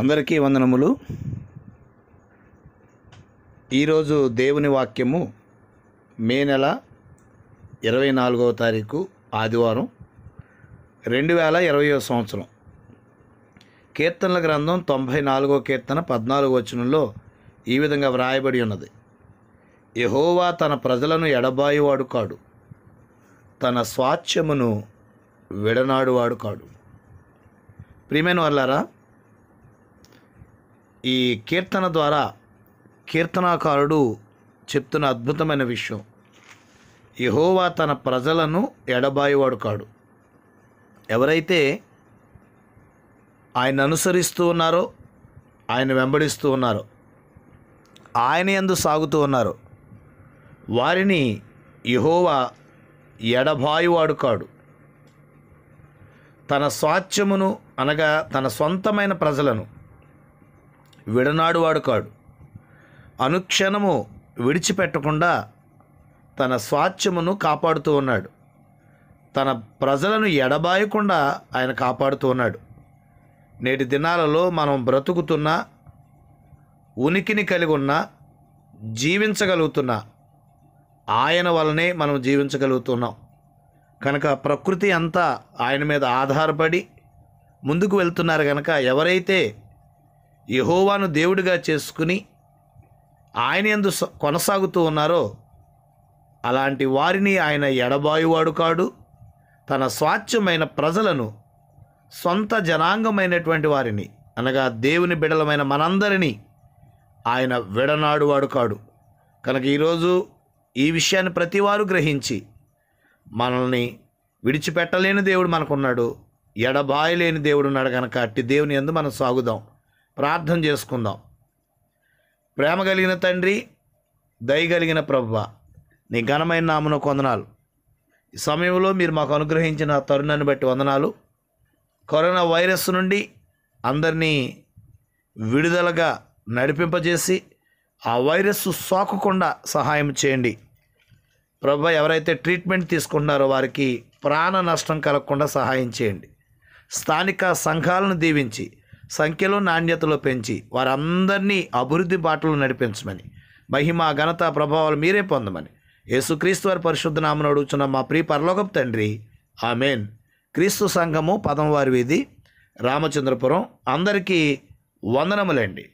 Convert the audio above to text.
అందరికీ వందనములు ఈరోజు దేవుని వాక్యము మే నెల ఇరవై నాలుగవ తారీఖు ఆదివారం రెండు వేల ఇరవై సంవత్సరం కీర్తనల గ్రంథం తొంభై నాలుగో కీర్తన పద్నాలుగు వచనంలో ఈ విధంగా వ్రాయబడి ఉన్నది యహోవా తన ప్రజలను ఎడబాయివాడు కాడు తన స్వాచ్ఛమును విడనాడువాడు కాడు ప్రియమైన వాళ్ళారా ఈ కీర్తన ద్వారా కీర్తనాకారుడు చెప్తున్న అద్భుతమైన విషయం యహోవా తన ప్రజలను ఎడబాయివాడు కాడు ఎవరైతే ఆయన అనుసరిస్తూ ఉన్నారో ఆయన వెంబడిస్తూ ఉన్నారో ఆయన ఎందు సాగుతూ ఉన్నారో వారిని యహోవా ఎడబాయువాడు కాడు తన స్వాత్యమును అనగా తన సొంతమైన ప్రజలను వాడు కాడు అనుక్షణము విడిచిపెట్టకుండా తన స్వాచ్ఛమును కాపాడుతూ ఉన్నాడు తన ప్రజలను ఎడబాయకుండా ఆయన కాపాడుతూ ఉన్నాడు నేటి దినాలలో మనం బ్రతుకుతున్న ఉనికిని కలిగి ఉన్న జీవించగలుగుతున్న ఆయన వలనే మనం జీవించగలుగుతున్నాం కనుక ప్రకృతి అంతా ఆయన మీద ఆధారపడి ముందుకు వెళ్తున్నారు కనుక ఎవరైతే యహోవాను దేవుడిగా చేసుకుని ఆయన ఎందు కొనసాగుతూ ఉన్నారో అలాంటి వారిని ఆయన ఎడబాయువాడు కాడు తన స్వాచ్ఛమైన ప్రజలను సొంత జనాంగమైనటువంటి వారిని అనగా దేవుని బిడలమైన మనందరినీ ఆయన విడనాడువాడు కాడు కనుక ఈరోజు ఈ విషయాన్ని ప్రతివారు గ్రహించి మనల్ని విడిచిపెట్టలేని దేవుడు మనకున్నాడు ఎడబాయలేని దేవుడు ఉన్నాడు కనుక అట్టి దేవుని ఎందు మనం సాగుదాం ప్రార్థన చేసుకుందాం ప్రేమ కలిగిన తండ్రి దయగలిగిన ప్రభువ నీ ఘనమైన నామన కొందనాలు ఈ సమయంలో మీరు మాకు అనుగ్రహించిన తరుణాన్ని బట్టి వందనాలు కరోనా వైరస్ నుండి అందరినీ విడుదలగా నడిపింపజేసి ఆ వైరస్ సోకకుండా సహాయం చేయండి ప్రభా ఎవరైతే ట్రీట్మెంట్ తీసుకుంటున్నారో వారికి ప్రాణ నష్టం కలగకుండా సహాయం చేయండి స్థానిక సంఘాలను దీవించి సంఖ్యలో నాణ్యతలో పెంచి వారందరినీ అభివృద్ధి బాటలు నడిపించమని మహిమ ఘనత ప్రభావాలు మీరే పొందమని యేసుక్రీస్తు వారి పరిశుద్ధ నామను అడుగుచున్న మా ప్రియ పరలోకపు తండ్రి ఆమెన్ క్రీస్తు సంఘము పదంవారి వీధి రామచంద్రపురం అందరికీ వందనములండి